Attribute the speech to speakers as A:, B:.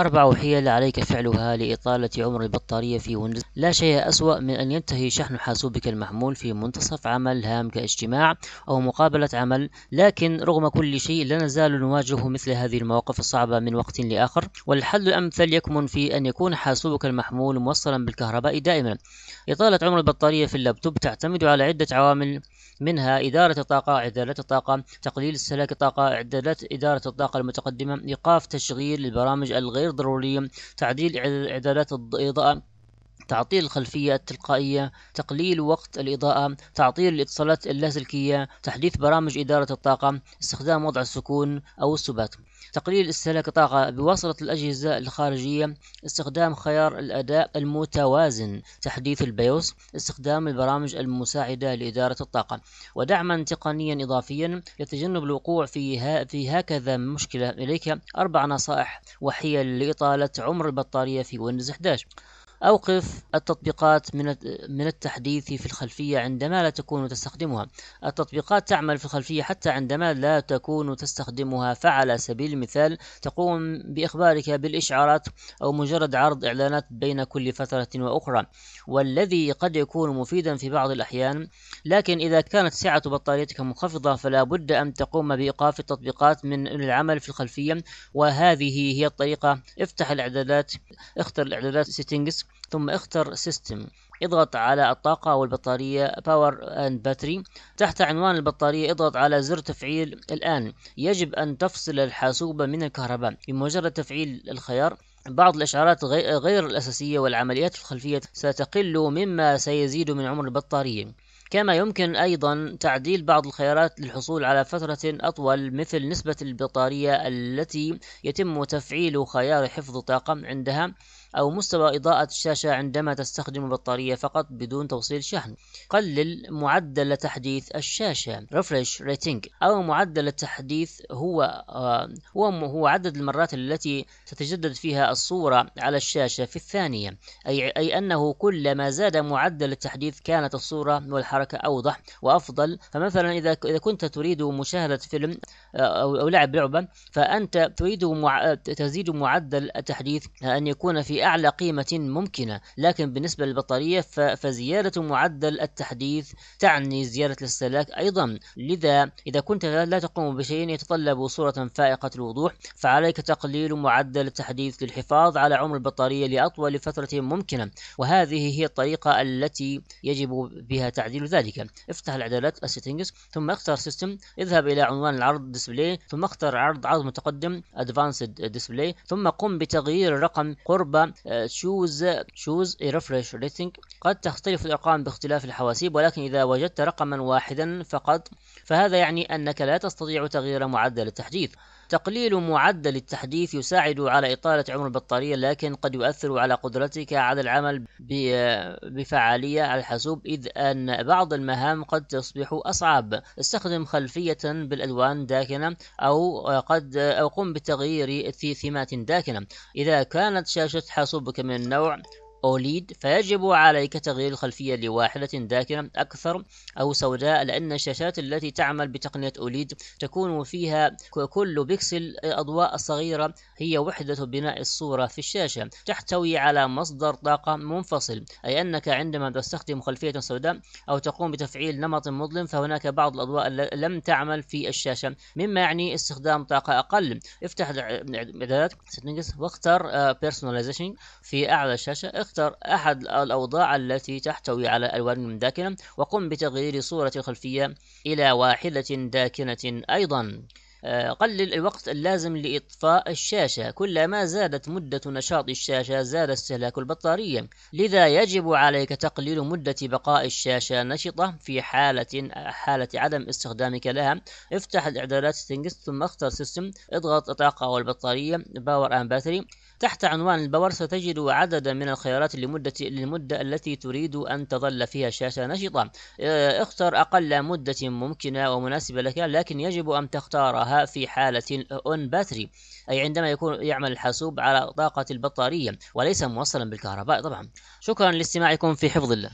A: أربع حيل عليك فعلها لإطالة عمر البطارية في ويندوز لا شيء أسوأ من أن ينتهي شحن حاسوبك المحمول في منتصف عمل هام كاجتماع أو مقابلة عمل لكن رغم كل شيء لا نزال نواجه مثل هذه المواقف الصعبة من وقت لآخر والحل الأمثل يكمن في أن يكون حاسوبك المحمول موصلا بالكهرباء دائما إطالة عمر البطارية في اللابتوب تعتمد على عدة عوامل منها إدارة الطاقة عدالة الطاقة تقليل استهلاك الطاقة عدالة إدارة الطاقة المتقدمة إيقاف تشغيل البرامج الغير ضرورية تعديل إعدادات الإضاءة تعطيل الخلفية التلقائية تقليل وقت الإضاءة تعطيل الاتصالات اللاسلكية تحديث برامج إدارة الطاقة استخدام وضع السكون أو السبات تقليل استهلاك الطاقة بواسطة الأجهزة الخارجية استخدام خيار الأداء المتوازن تحديث البيوس استخدام البرامج المساعدة لإدارة الطاقة ودعما تقنيا إضافيا لتجنب الوقوع في, ها في هكذا مشكلة إليك أربع نصائح وحيل لإطالة عمر البطارية في ويندوز 11 أوقف التطبيقات من من التحديث في الخلفية عندما لا تكون تستخدمها التطبيقات تعمل في الخلفية حتى عندما لا تكون تستخدمها فعلى سبيل المثال تقوم بإخبارك بالإشعارات أو مجرد عرض إعلانات بين كل فترة وأخرى والذي قد يكون مفيدا في بعض الأحيان لكن إذا كانت سعة بطاريتك منخفضة فلا بد أن تقوم بإيقاف التطبيقات من العمل في الخلفية وهذه هي الطريقة افتح الإعدادات اختر الإعدادات سيتنجز ثم اختر سيستم اضغط على الطاقة والبطارية باور اند battery تحت عنوان البطارية اضغط على زر تفعيل الآن يجب أن تفصل الحاسوب من الكهرباء بمجرد تفعيل الخيار بعض الإشعارات غير الأساسية والعمليات الخلفية ستقل مما سيزيد من عمر البطارية كما يمكن أيضا تعديل بعض الخيارات للحصول على فترة أطول مثل نسبة البطارية التي يتم تفعيل خيار حفظ طاقة عندها أو مستوى إضاءة الشاشة عندما تستخدم البطارية فقط بدون توصيل شحن قلل معدل تحديث الشاشة refresh rating أو معدل التحديث هو آه، هو هو عدد المرات التي تتجدد فيها الصورة على الشاشة في الثانية أي أي أنه كلما زاد معدل التحديث كانت الصورة والحركة أوضح وأفضل فمثلا إذا إذا كنت تريد مشاهدة فيلم آه، أو لعب لعبة فأنت تريد مع... تزيد معدل التحديث أن يكون في بأعلى قيمة ممكنة لكن بالنسبة للبطارية فزيادة معدل التحديث تعني زيادة الاستهلاك أيضا لذا إذا كنت لا تقوم بشيء يتطلب صورة فائقة الوضوح فعليك تقليل معدل التحديث للحفاظ على عمر البطارية لأطول فترة ممكنة وهذه هي الطريقة التي يجب بها تعديل ذلك افتح الإعدادات السيتنجز ثم اختر سيستم اذهب إلى عنوان العرض ديسبلاي ثم اختر عرض عرض متقدم ادفانسد ديسبلاي ثم قم بتغيير الرقم قرب الأرقام شوز ريفرش ريتنج قد تختلف الأرقام باختلاف الحواسيب ولكن إذا وجدت رقما واحدا فقط فهذا يعني أنك لا تستطيع تغيير معدل التحديث تقليل معدل التحديث يساعد على إطالة عمر البطارية لكن قد يؤثر على قدرتك على العمل بفعالية على الحاسوب إذ أن بعض المهام قد تصبح أصعب استخدم خلفية بالألوان داكنة أو قد أو قم بتغيير ثيمات داكنة إذا كانت شاشة حاسوبك من النوع أوليد فيجب عليك تغيير الخلفية لواحدة ذاكرة أكثر أو سوداء لأن الشاشات التي تعمل بتقنية أوليد تكون فيها كل بكسل أضواء صغيرة هي وحدة بناء الصورة في الشاشة تحتوي على مصدر طاقة منفصل أي أنك عندما تستخدم خلفية سوداء أو تقوم بتفعيل نمط مظلم فهناك بعض الأضواء لم تعمل في الشاشة مما يعني استخدام طاقة أقل افتح إعدادات واختر آه، Personalization في أعلى الشاشة اختر أحد الأوضاع التي تحتوي على ألوان داكنة وقم بتغيير صورة الخلفية إلى واحدة داكنة أيضا آه، قلل الوقت اللازم لإطفاء الشاشة كلما زادت مدة نشاط الشاشة زاد استهلاك البطارية لذا يجب عليك تقليل مدة بقاء الشاشة نشطة في حالة حالة عدم استخدامك لها افتح الإعدادات ثم اختر سيستم اضغط الطاقة والبطارية باور أند باتري تحت عنوان الباور ستجد عددا من الخيارات لمدة للمدة التي تريد أن تظل فيها الشاشة نشطة آه، اختر أقل مدة ممكنة ومناسبة لك لكن يجب أن تختارها في حالة اون باتري أي عندما يكون يعمل الحاسوب على طاقة البطارية وليس موصلا بالكهرباء طبعا شكرا لاستماعكم في حفظ الله